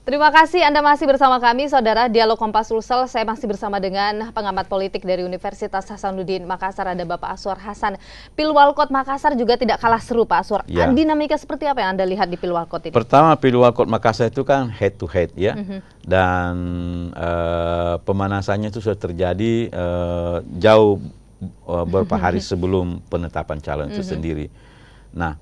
Terima kasih Anda masih bersama kami, Saudara Dialog Kompas Sulsel. Saya masih bersama dengan pengamat politik dari Universitas Hasanuddin Makassar, ada Bapak Aswar Hasan. Pilwalkot Makassar juga tidak kalah seru, Pak Aswar. Ya. Dinamika seperti apa yang Anda lihat di Pilwalkot ini? Pertama, Pilwalkot Makassar itu kan head to head ya, mm -hmm. dan uh, pemanasannya itu sudah terjadi uh, jauh uh, beberapa hari sebelum penetapan calon mm -hmm. sendiri. Nah.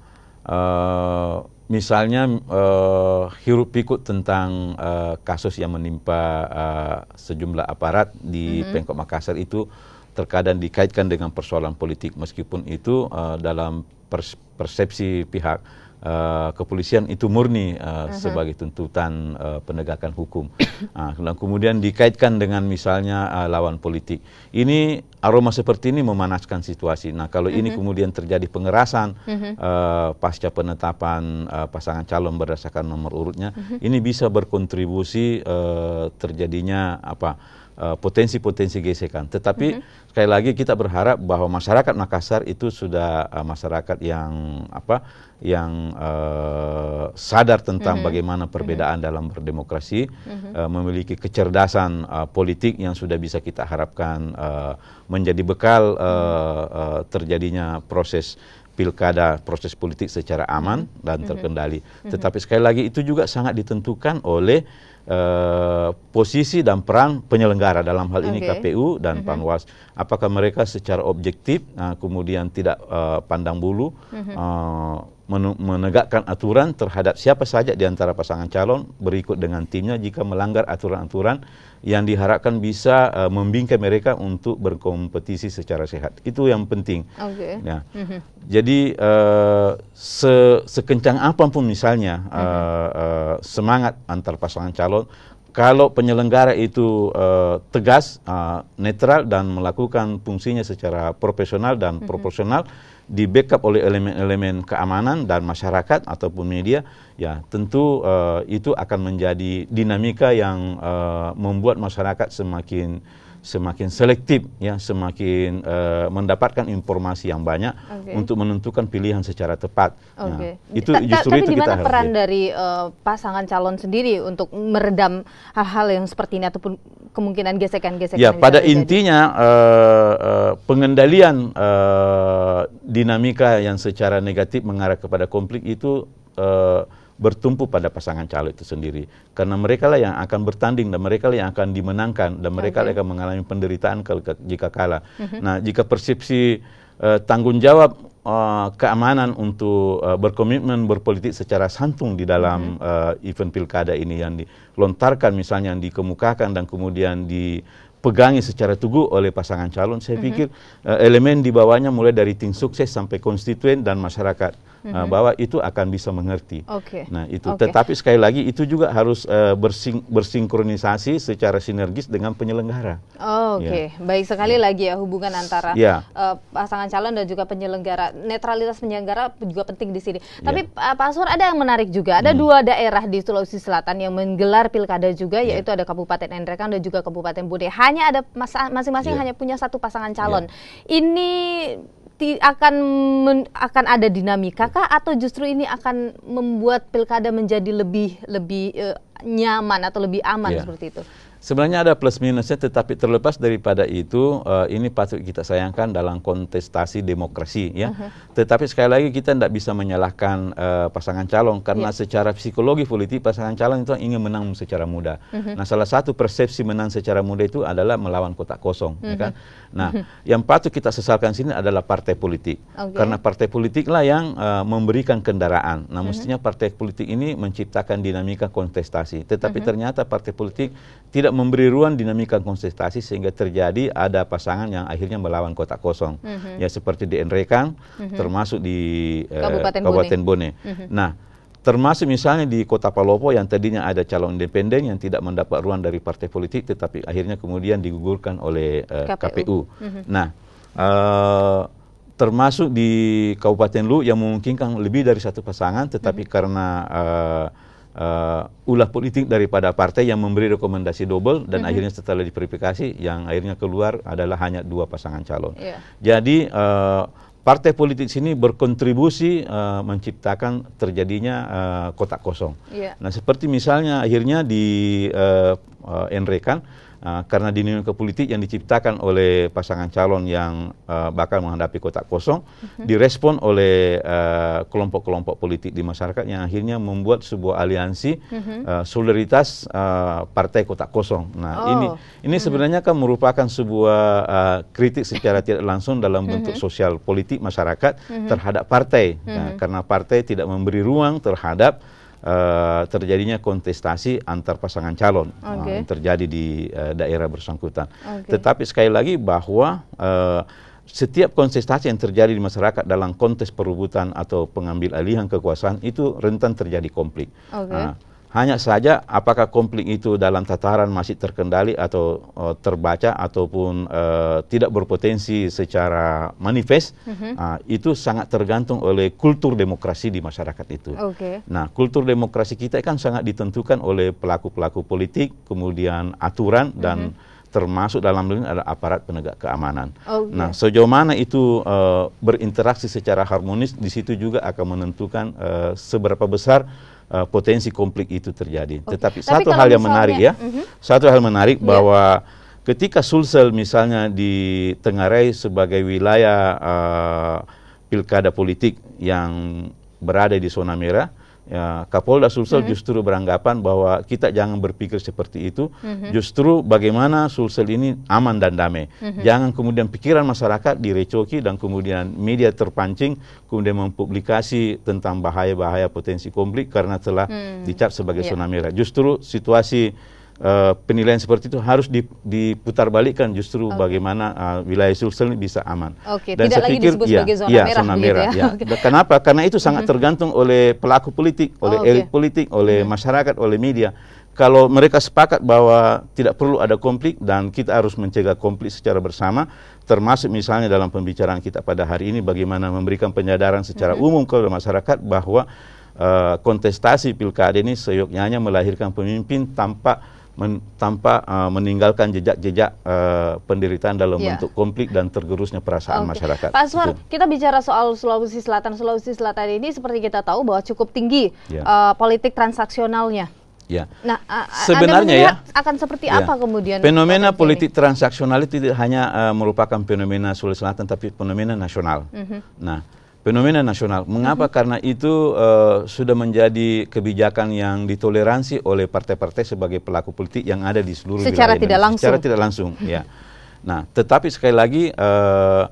Uh, misalnya uh, hirup pikuk tentang uh, kasus yang menimpa uh, sejumlah aparat di mm -hmm. Pengkok Makassar itu terkadang dikaitkan dengan persoalan politik meskipun itu uh, dalam persepsi pihak Eh, kepolisian itu murni eh, sebagai tuntutan eh, penegakan hukum. Nah, kemudian dikaitkan dengan misalnya lawan politik. Ini aroma seperti ini memanaskan situasi. Nah, kalau ini mhm. kemudian terjadi pengerasan mhm. pasca penetapan pasangan calon berdasarkan nomor urutnya, mhm. ini bisa berkontribusi terjadinya apa? Eh, potensi-potensi gesekan. Tetapi mm -hmm. sekali lagi kita berharap bahwa masyarakat Makassar itu sudah uh, masyarakat yang apa yang uh, sadar tentang mm -hmm. bagaimana mhm. perbedaan mm -hmm. dalam berdemokrasi, mm -hmm. uh, memiliki kecerdasan uh, politik yang sudah bisa kita harapkan uh, menjadi bekal uh, uh, terjadinya proses pilkada proses politik secara aman dan mhm. terkendali. Mm -hmm. Tetapi sekali lagi itu juga sangat ditentukan oleh Eh, posisi dan peran penyelenggara dalam hal ini KPU dan mhm. Panwas. Apakah mereka secara objektif nah, kemudian tidak eh, pandang bulu mhm. eh, menegakkan aturan terhadap siapa saja di antara pasangan calon berikut dengan timnya jika melanggar aturan-aturan yang diharapkan bisa uh, membingkai mereka untuk berkompetisi secara sehat. Itu yang penting. Okay. Ya. Mm -hmm. Jadi uh, se sekencang apapun misalnya mm -hmm. uh, uh, semangat antar pasangan calon kalau kalau penyelenggara itu uh, tegas, uh, netral dan melakukan fungsinya secara profesional dan mm -hmm. proporsional, di backup oleh elemen-elemen keamanan dan masyarakat ataupun media, ya tentu uh, itu akan menjadi dinamika yang uh, membuat masyarakat semakin semakin selektif ya semakin uh, mendapatkan informasi yang banyak okay. untuk menentukan pilihan secara tepat. Ya, okay. Nah, itu Ta -ta justru tapi itu kita peran dari uh, pasangan calon sendiri untuk meredam hal-hal yang seperti ini ataupun kemungkinan gesekan-gesekan. Ya pada intinya uh, uh, pengendalian uh, dinamika yang secara negatif mengarah kepada konflik itu uh, bertumpu pada pasangan calon itu sendiri karena mereka lah yang akan bertanding dan mereka lah yang akan dimenangkan dan mereka okay. lah akan mengalami penderitaan jika kalah. Mm -hmm. Nah, jika persepsi uh, eh, tanggung jawab uh, eh, keamanan untuk uh, berkomitmen berpolitik secara santung di dalam mm -hmm. uh, event pilkada ini yang dilontarkan misalnya yang dikemukakan dan kemudian di dipegangi secara tugu oleh pasangan calon, saya mm -hmm. pikir uh, elemen di bawahnya mulai dari tim sukses sampai konstituen dan masyarakat mm -hmm. bahwa itu akan bisa mengerti. Okay. Nah itu, okay. tetapi sekali lagi itu juga harus uh, bersing bersinkronisasi secara sinergis dengan penyelenggara. Oh, Oke, okay. ya. baik sekali ya. lagi ya hubungan antara ya. uh, pasangan calon dan juga penyelenggara. Netralitas penyelenggara juga penting di sini. Tapi uh, Pak Sur ada yang menarik juga. Ada hmm. dua daerah di Sulawesi Selatan yang menggelar pilkada juga, ya. yaitu ada Kabupaten Endrekan dan juga Kabupaten Bude. Hanya ada masing-masing ya. hanya punya satu pasangan calon. Ini akan men, akan ada dinamika kah atau justru ini akan membuat pilkada menjadi lebih lebih uh, nyaman atau lebih aman yeah. seperti itu? Sebenarnya ada plus minusnya, tetapi terlepas daripada itu, uh, ini patut kita sayangkan dalam kontestasi demokrasi, ya. Uh -huh. Tetapi sekali lagi kita tidak bisa menyalahkan uh, pasangan calon karena yeah. secara psikologi politik pasangan calon itu ingin menang secara mudah. Uh -huh. Nah, salah satu persepsi menang secara mudah itu adalah melawan kotak kosong, uh -huh. ya kan? Nah, uh -huh. yang patut kita sesalkan sini adalah partai politik, okay. karena partai politiklah yang uh, memberikan kendaraan. Nah, uh -huh. mestinya partai politik ini menciptakan dinamika kontestasi, tetapi uh -huh. ternyata partai politik tidak tidak memberi ruang dinamika konsentrasi sehingga terjadi ada pasangan yang akhirnya melawan kota kosong. Mm -hmm. Ya seperti di Enrekang, mm -hmm. termasuk di eh, Kabupaten, Bone. Mm -hmm. Nah, termasuk misalnya di Kota Palopo yang tadinya ada calon independen yang tidak mendapat ruang dari partai politik tetapi akhirnya kemudian digugurkan oleh eh, KPU. KPU. Mm -hmm. Nah, eh, termasuk di Kabupaten Lu yang memungkinkan lebih dari satu pasangan tetapi mm -hmm. karena eh, uh, ulah politik daripada partai yang memberi rekomendasi double dan mm -hmm. akhirnya setelah diverifikasi yang akhirnya keluar adalah hanya dua pasangan calon. Yeah. Jadi uh, partai politik sini berkontribusi uh, menciptakan terjadinya uh, kotak kosong. Yeah. Nah seperti misalnya akhirnya di uh, uh, NRE Ah, karena dinamika politik yang diciptakan oleh pasangan calon yang uh, bakal menghadapi kotak kosong uh mhm. -huh. direspon oleh kelompok ah, kelompok-kelompok politik di masyarakat yang akhirnya membuat sebuah aliansi uh -huh. uh, solidaritas uh, partai kotak kosong. Nah, oh. ini ini uh mhm. -huh. sebenarnya kan merupakan sebuah uh, kritik secara tidak langsung dalam mhm. bentuk uh -huh. sosial politik masyarakat uh -huh. terhadap partai. uh -huh. Nah, karena partai tidak memberi ruang terhadap Eh, terjadinya kontestasi antar pasangan calon nah, okay. uh, yang terjadi di uh, daerah bersangkutan. Okay. Tetapi sekali lagi bahwa uh, setiap kontestasi yang terjadi di masyarakat dalam kontes perubutan atau pengambil alihan kekuasaan itu rentan terjadi konflik. Okay. Uh, hanya saja apakah konflik itu dalam tataran masih terkendali atau uh, terbaca ataupun uh, tidak berpotensi secara manifest, mm -hmm. uh, itu sangat tergantung oleh kultur demokrasi di masyarakat itu. Okay. Nah, kultur demokrasi kita kan sangat ditentukan oleh pelaku-pelaku politik, kemudian aturan mhm. dan mm -hmm termasuk dalam ini ada aparat penegak keamanan. Okay. Oh, iya. Nah, sejauh mana itu uh, berinteraksi secara harmonis, di situ juga akan menentukan uh, seberapa besar uh, potensi konflik itu terjadi. Okay. Tetapi Tapi satu hal yang menarik ya, uh-huh. satu hal menarik yeah. bahwa ketika Sulsel misalnya ditengarai sebagai wilayah uh, pilkada politik yang berada di zona merah, Ya, Kapolda Sulsel hmm justru beranggapan bahwa kita jangan berpikir seperti itu, hmm justru bagaimana Sulsel ini aman dan damai. hmm Jangan kemudian pikiran masyarakat direcoki dan kemudian media terpancing kemudian mempublikasi tentang bahaya-bahaya potensi konflik karena telah hmm. dicap sebagai yeah. zona merah. Justru situasi Eh, penilaian seperti itu harus diputar diputarbalikkan justru okay. bagaimana uh, wilayah Sulsel ini bisa aman. Oke, okay, Dan tidak saya pikir, lagi disebut ya, sebagai zona ya, merah. Zona merah ya. ya. Kenapa? Karena itu sangat mhm. tergantung oleh pelaku politik, oleh oh, okay. elit politik, oleh mhm. masyarakat, oleh media. Kalau mereka sepakat bahwa tidak perlu ada konflik dan kita harus mencegah konflik secara bersama, termasuk misalnya dalam pembicaraan kita pada hari ini bagaimana memberikan penyadaran secara hmm. umum kepada masyarakat bahwa uh, kontestasi pilkada ini seyoknya melahirkan pemimpin tanpa men, tanpa uh, meninggalkan jejak-jejak uh, penderitaan dalam yeah. bentuk konflik dan tergerusnya perasaan okay. masyarakat. Pak Aswar, kita bicara soal Sulawesi Selatan. Sulawesi Selatan ini seperti kita tahu bahwa cukup tinggi yeah. Iya. uh, politik transaksionalnya. Ya. Nah, sebenarnya ya akan seperti ya. apa kemudian? Fenomena politik transaksional itu tidak hanya uh, merupakan fenomena Sulawesi Selatan tapi fenomena nasional. Mm -hmm. Nah, fenomena nasional. Mengapa? Mm -hmm. Karena itu uh, sudah menjadi kebijakan yang ditoleransi oleh partai-partai sebagai pelaku politik yang ada di seluruh secara wilayah tidak langsung. Secara tidak langsung, ya. Nah, tetapi sekali lagi uh,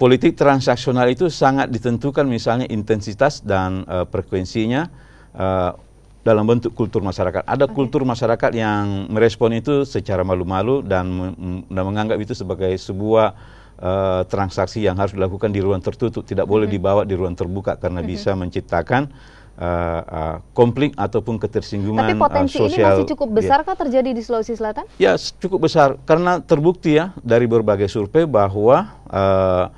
politik transaksional itu sangat ditentukan misalnya intensitas dan uh, frekuensinya uh, dalam bentuk kultur masyarakat. Ada okay. kultur masyarakat yang merespon itu secara malu-malu dan, dan menganggap itu sebagai sebuah Eh, transaksi yang harus dilakukan di ruang tertutup, tidak boleh mhm. dibawa di ruang terbuka karena mhm. bisa menciptakan uh, uh, konflik ataupun ketersinggungan sosial Tapi potensi uh, sosial. ini masih cukup iya. besar ya. terjadi di Sulawesi Selatan? Ya, cukup besar karena terbukti ya dari berbagai survei bahwa uh,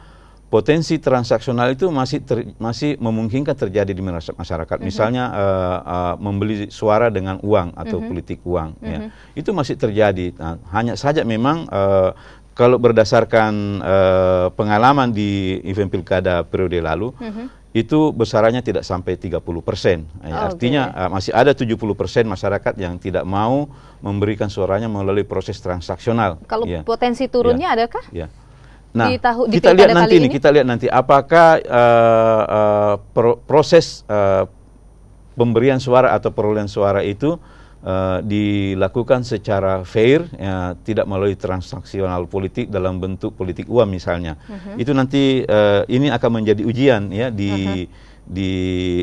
potensi transaksional itu masih ter, masih memungkinkan terjadi di masyarakat. Mm -hmm. Misalnya uh, uh, membeli suara dengan uang atau mm -hmm. politik uang. Mm -hmm. ya. Mhm. Itu masih terjadi. Nah, hanya saja memang uh, kalau berdasarkan uh, pengalaman di event pilkada periode lalu, mm -hmm. itu besarannya tidak sampai 30 persen. Eh, oh, artinya uh, masih ada 70 persen masyarakat yang tidak mau memberikan suaranya melalui proses transaksional. Kalau ya. potensi turunnya ya. adakah? Ya. Nah, di tahu, di kita lihat nanti ini, kita lihat nanti apakah uh, uh, proses uh, pemberian suara atau perolehan suara itu uh, dilakukan secara fair, ya, tidak melalui transaksional politik dalam bentuk politik uang misalnya. Uh mhm. -huh. Itu nanti uh, ini akan menjadi ujian ya di uh mhm. -huh. di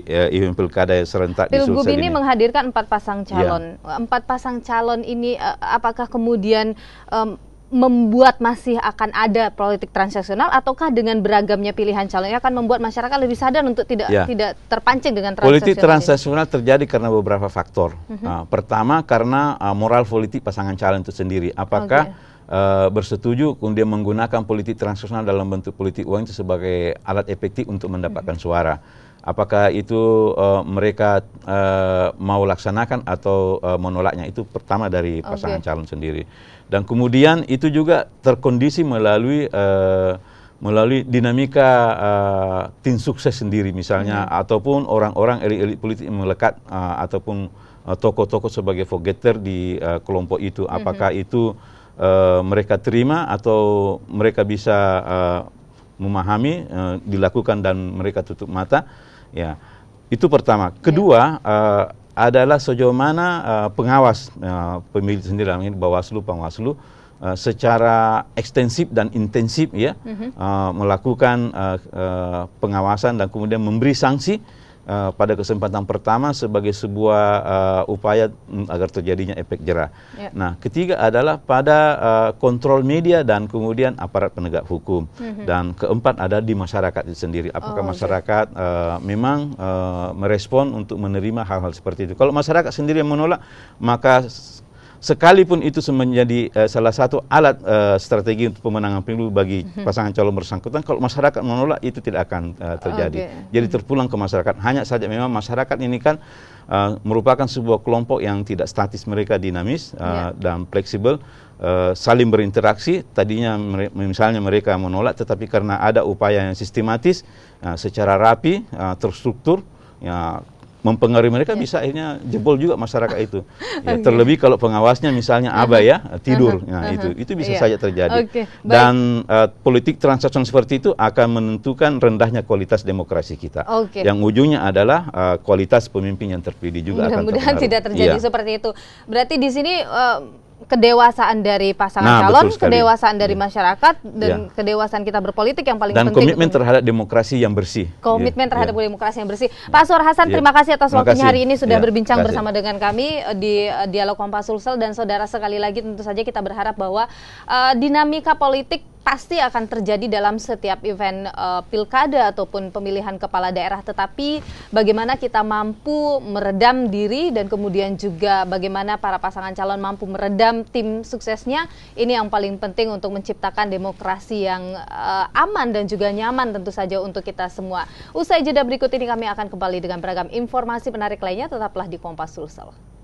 uh, event pilkada serentak Pilgub di ini, ini menghadirkan empat pasang iya. calon. Ya. Empat pasang calon ini uh, apakah kemudian um, membuat masih akan ada politik transaksional ataukah dengan beragamnya pilihan calonnya akan membuat masyarakat lebih sadar untuk tidak ya. tidak terpancing dengan transaksional? Politik transaksional terjadi karena beberapa faktor. Uh -huh. uh, pertama karena uh, moral politik pasangan calon itu sendiri. Apakah okay. Uh, eh, bersetuju kemudian menggunakan politik transaksional dalam bentuk politik uang itu sebagai alat efektif untuk mendapatkan uh mhm. -huh. suara apakah itu uh, mereka uh, mau laksanakan atau uh, menolaknya itu pertama dari pasangan okay. calon sendiri dan kemudian itu juga terkondisi melalui uh, melalui dinamika uh, tim sukses sendiri misalnya hmm. ataupun orang-orang elit-elit politik melekat uh, ataupun tokoh-tokoh uh, sebagai forgetter di uh, kelompok itu apakah hmm. itu uh, mereka terima atau mereka bisa uh, memahami uh, dilakukan dan mereka tutup mata ya itu pertama kedua ya. uh, adalah sejauh mana uh, pengawas uh, pemilih sendiri ini bawaslu pengawaslu Uh, secara ekstensif dan intensif ya mm -hmm. uh, melakukan uh, uh, pengawasan dan kemudian memberi sanksi Eh, pada kesempatan pertama sebagai sebuah uh, upaya hmm, agar terjadinya efek jerah. Ya. Nah, ketiga adalah pada uh, kontrol media dan kemudian aparat penegak hukum. Mm -hmm. Dan keempat ada di masyarakat itu sendiri. Apakah oh, masyarakat okay. uh, memang uh, merespon untuk menerima hal-hal seperti itu? Kalau masyarakat sendiri yang menolak, maka sekalipun itu menjadi uh, salah satu alat uh, strategi untuk pemenangan pemilu bagi mhm. pasangan calon bersangkutan, kalau masyarakat menolak itu tidak akan uh, terjadi. Okay. Jadi mhm. terpulang ke masyarakat. Hanya saja memang masyarakat ini kan uh, merupakan sebuah kelompok yang tidak statis, mereka dinamis uh, yeah. dan fleksibel. Uh, saling berinteraksi tadinya mere misalnya mereka menolak tetapi karena ada upaya yang sistematis uh, secara rapi uh, terstruktur ya mempengaruhi mereka iya. bisa akhirnya jebol juga masyarakat itu. Ya, okay. Terlebih kalau pengawasnya misalnya abai ya tidur, nah uh -huh. itu itu bisa yeah. saja terjadi. Okay. Dan uh, politik transaksi seperti itu akan menentukan rendahnya kualitas demokrasi kita. Okay. Yang ujungnya adalah uh, kualitas pemimpin yang terpilih juga. Mudah-mudahan tidak terjadi yeah. seperti itu. Berarti di sini. Uh, kedewasaan dari pasangan nah, calon, kedewasaan dari hmm. masyarakat dan ya. kedewasaan kita berpolitik yang paling dan penting. Dan komitmen terhadap demokrasi yang bersih. Komitmen ya. terhadap ya. demokrasi yang bersih. Pak Suhar Hasan, ya. terima kasih atas waktunya hari ini sudah ya. berbincang bersama dengan kami eh, di eh, dialog Kompas Sulsel dan saudara sekali lagi tentu saja kita berharap bahwa uh, dinamika politik pasti akan terjadi dalam setiap event uh, pilkada ataupun pemilihan kepala daerah tetapi bagaimana kita mampu meredam diri dan kemudian juga bagaimana para pasangan calon mampu meredam tim suksesnya ini yang paling penting untuk menciptakan demokrasi yang uh, aman dan juga nyaman tentu saja untuk kita semua. Usai jeda berikut ini kami akan kembali dengan beragam informasi menarik lainnya tetaplah di Kompas Sulsel.